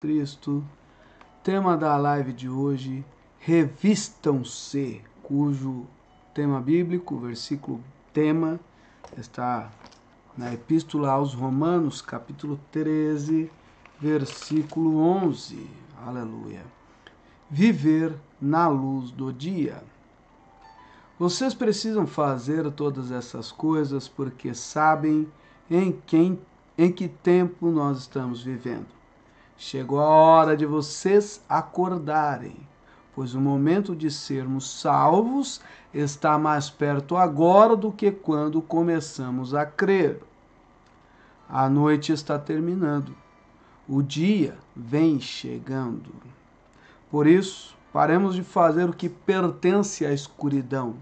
Cristo. Tema da live de hoje: Revistam-se, cujo tema bíblico, versículo tema, está na Epístola aos Romanos, capítulo 13, versículo 11. Aleluia. Viver na luz do dia. Vocês precisam fazer todas essas coisas porque sabem em quem em que tempo nós estamos vivendo. Chegou a hora de vocês acordarem, pois o momento de sermos salvos está mais perto agora do que quando começamos a crer. A noite está terminando, o dia vem chegando. Por isso, paremos de fazer o que pertence à escuridão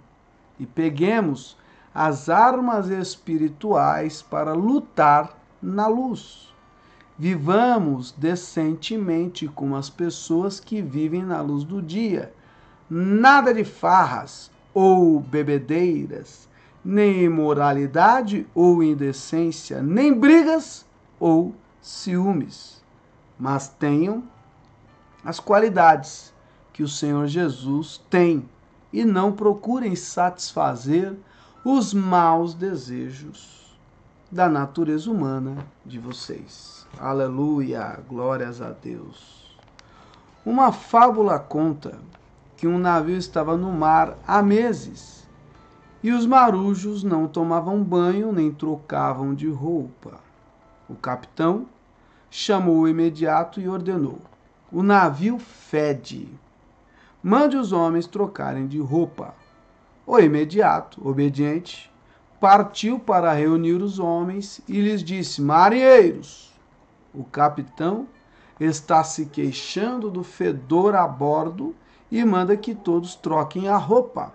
e peguemos as armas espirituais para lutar na luz. Vivamos decentemente com as pessoas que vivem na luz do dia. Nada de farras ou bebedeiras, nem imoralidade ou indecência, nem brigas ou ciúmes. Mas tenham as qualidades que o Senhor Jesus tem e não procurem satisfazer os maus desejos da natureza humana de vocês. Aleluia, glórias a Deus. Uma fábula conta que um navio estava no mar há meses e os marujos não tomavam banho nem trocavam de roupa. O capitão chamou o imediato e ordenou: O navio fede. Mande os homens trocarem de roupa. O imediato, obediente, partiu para reunir os homens e lhes disse: Marinheiros, o capitão está se queixando do fedor a bordo e manda que todos troquem a roupa.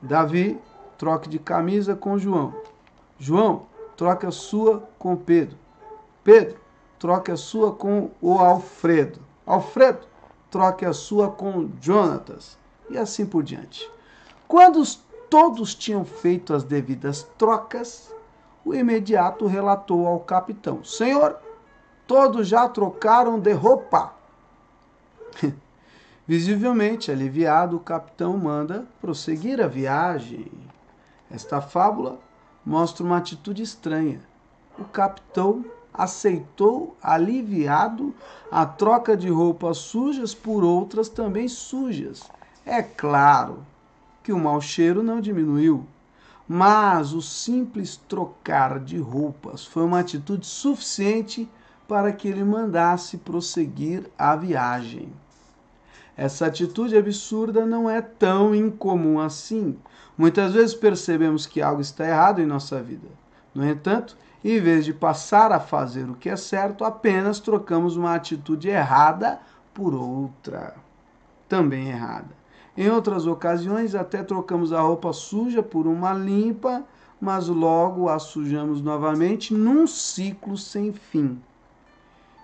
Davi, troque de camisa com João. João, troque a sua com Pedro. Pedro, troque a sua com o Alfredo. Alfredo, troque a sua com Jonatas. E assim por diante. Quando os todos tinham feito as devidas trocas, o imediato relatou ao capitão: Senhor, todos já trocaram de roupa. Visivelmente aliviado, o capitão manda prosseguir a viagem. Esta fábula mostra uma atitude estranha. O capitão aceitou, aliviado, a troca de roupas sujas por outras também sujas. É claro, que o mau cheiro não diminuiu. Mas o simples trocar de roupas foi uma atitude suficiente para que ele mandasse prosseguir a viagem. Essa atitude absurda não é tão incomum assim. Muitas vezes percebemos que algo está errado em nossa vida. No entanto, em vez de passar a fazer o que é certo, apenas trocamos uma atitude errada por outra, também errada. Em outras ocasiões, até trocamos a roupa suja por uma limpa, mas logo a sujamos novamente num ciclo sem fim.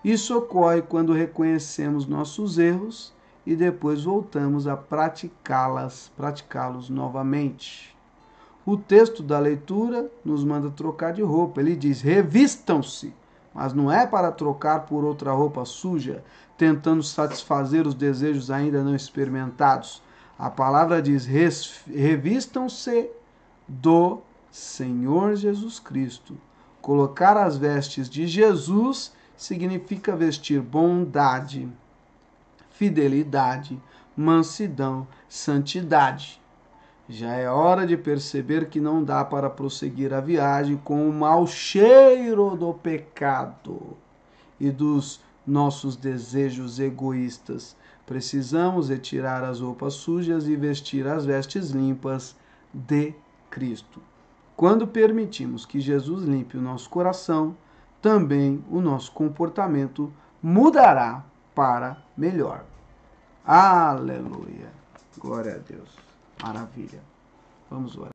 Isso ocorre quando reconhecemos nossos erros e depois voltamos a praticá-las, praticá-los novamente. O texto da leitura nos manda trocar de roupa. Ele diz: revistam-se, mas não é para trocar por outra roupa suja, tentando satisfazer os desejos ainda não experimentados a palavra diz: revistam-se do Senhor Jesus Cristo. Colocar as vestes de Jesus significa vestir bondade, fidelidade, mansidão, santidade. Já é hora de perceber que não dá para prosseguir a viagem com o mau cheiro do pecado e dos nossos desejos egoístas Precisamos retirar as roupas sujas e vestir as vestes limpas de Cristo. Quando permitimos que Jesus limpe o nosso coração, também o nosso comportamento mudará para melhor. Aleluia! Glória a Deus! Maravilha! Vamos orar.